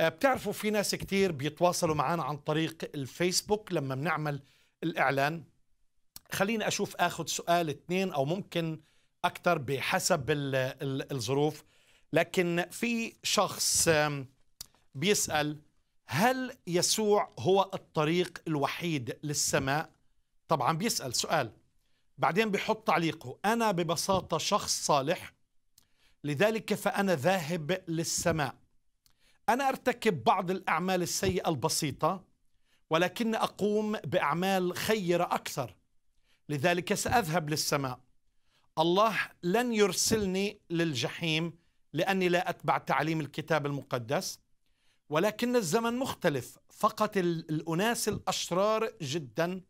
آه، بتعرفوا في ناس كتير بيتواصلوا معنا عن طريق الفيسبوك لما بنعمل الإعلان خليني أشوف أخذ سؤال اثنين أو ممكن أكثر بحسب الـ الـ الظروف لكن في شخص بيسأل هل يسوع هو الطريق الوحيد للسماء؟ طبعا بيسأل سؤال بعدين بيحط تعليقه أنا ببساطة شخص صالح لذلك فأنا ذاهب للسماء أنا أرتكب بعض الأعمال السيئة البسيطة ولكن أقوم بأعمال خيرة أكثر لذلك سأذهب للسماء الله لن يرسلني للجحيم لأني لا أتبع تعليم الكتاب المقدس ولكن الزمن مختلف فقط الأناس الأشرار جدا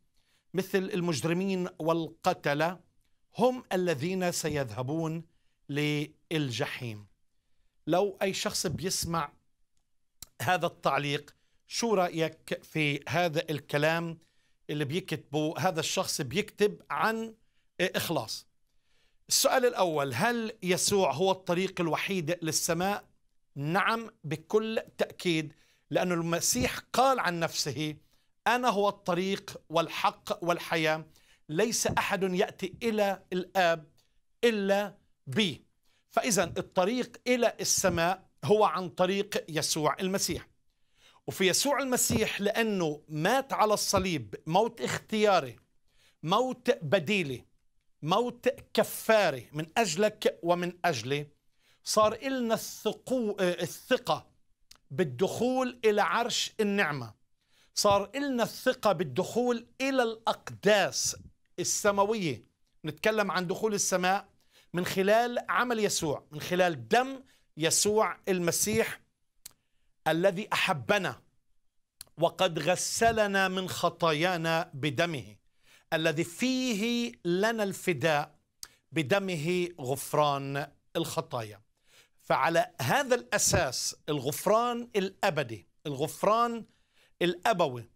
مثل المجرمين والقتلة هم الذين سيذهبون للجحيم لو أي شخص بيسمع هذا التعليق شو رأيك في هذا الكلام اللي بيكتبه هذا الشخص بيكتب عن إخلاص السؤال الأول هل يسوع هو الطريق الوحيد للسماء؟ نعم بكل تأكيد لأن المسيح قال عن نفسه أنا هو الطريق والحق والحياة ليس أحد يأتي إلى الآب إلا بي فإذا الطريق إلى السماء هو عن طريق يسوع المسيح وفي يسوع المسيح لأنه مات على الصليب موت اختياري موت بديلي موت كفاري من أجلك ومن أجلي صار إلنا الثقو... الثقة بالدخول إلى عرش النعمة صار إلنا الثقة بالدخول إلى الأقداس السماوية نتكلم عن دخول السماء من خلال عمل يسوع من خلال دم يسوع المسيح الذي احبنا وقد غسلنا من خطايانا بدمه الذي فيه لنا الفداء بدمه غفران الخطايا فعلى هذا الاساس الغفران الابدي الغفران الابوي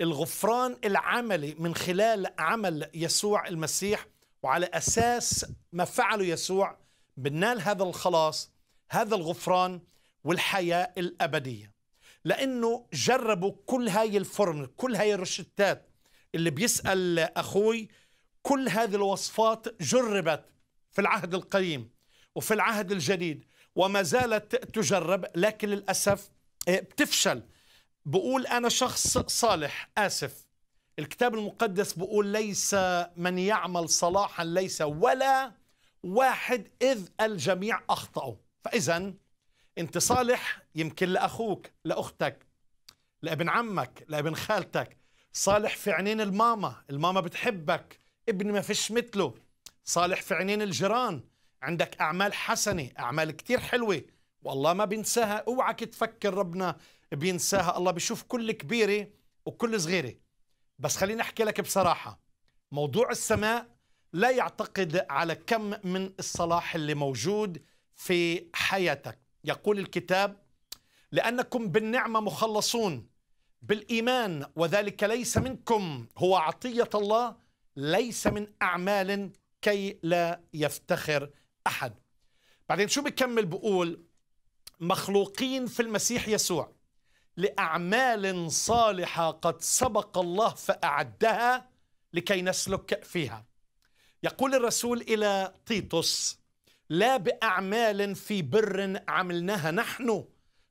الغفران العملي من خلال عمل يسوع المسيح وعلى اساس ما فعله يسوع بنال هذا الخلاص هذا الغفران والحياة الأبدية لأنه جربوا كل هاي الفرن كل هاي الروشتات اللي بيسأل أخوي كل هذه الوصفات جربت في العهد القديم وفي العهد الجديد وما زالت تجرب لكن للأسف إيه، بتفشل بقول أنا شخص صالح آسف الكتاب المقدس بقول ليس من يعمل صلاحا ليس ولا واحد إذ الجميع أخطأوا فإذا أنت صالح يمكن لأخوك لأختك لابن عمك لابن خالتك صالح في عينين الماما الماما بتحبك ابني ما فيش مثله صالح في عينين الجيران عندك أعمال حسنة أعمال كتير حلوة والله ما بينساها اوعك تفكر ربنا بينساها الله بيشوف كل كبيرة وكل صغيرة بس خليني أحكي لك بصراحة موضوع السماء لا يعتقد على كم من الصلاح اللي موجود في حياتك يقول الكتاب لأنكم بالنعمة مخلصون بالإيمان وذلك ليس منكم هو عطية الله ليس من أعمال كي لا يفتخر أحد بعدين شو بكمل بقول مخلوقين في المسيح يسوع لأعمال صالحة قد سبق الله فأعدها لكي نسلك فيها يقول الرسول إلى تيتوس لا باعمال في بر عملناها نحن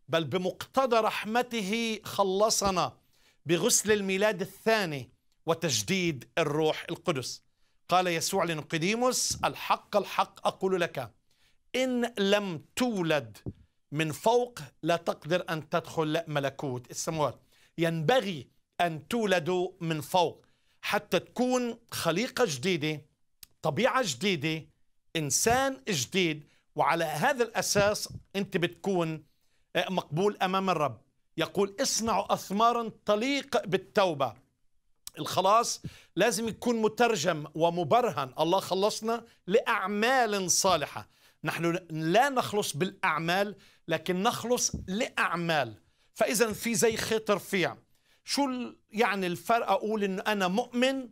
بل بمقتضى رحمته خلصنا بغسل الميلاد الثاني وتجديد الروح القدس قال يسوع لنقديموس الحق الحق اقول لك ان لم تولد من فوق لا تقدر ان تدخل ملكوت السماوات ينبغي ان تولدوا من فوق حتى تكون خليقه جديده طبيعه جديده انسان جديد وعلى هذا الاساس انت بتكون آه، مقبول امام الرب يقول اصنعوا اثمارا تليق بالتوبه الخلاص لازم يكون مترجم ومبرهن الله خلصنا لاعمال صالحه نحن لا نخلص بالاعمال لكن نخلص لاعمال فاذا في زي خيط رفيع شو يعني الفرق اقول انه انا مؤمن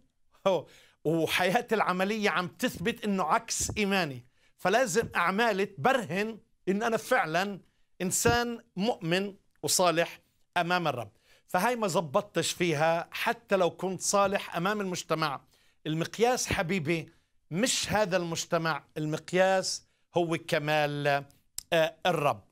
وحياتي العملية عم تثبت أنه عكس إيماني فلازم أعمالي تبرهن أن أنا فعلا إنسان مؤمن وصالح أمام الرب فهي ما زبطتش فيها حتى لو كنت صالح أمام المجتمع المقياس حبيبي مش هذا المجتمع المقياس هو كمال آه، الرب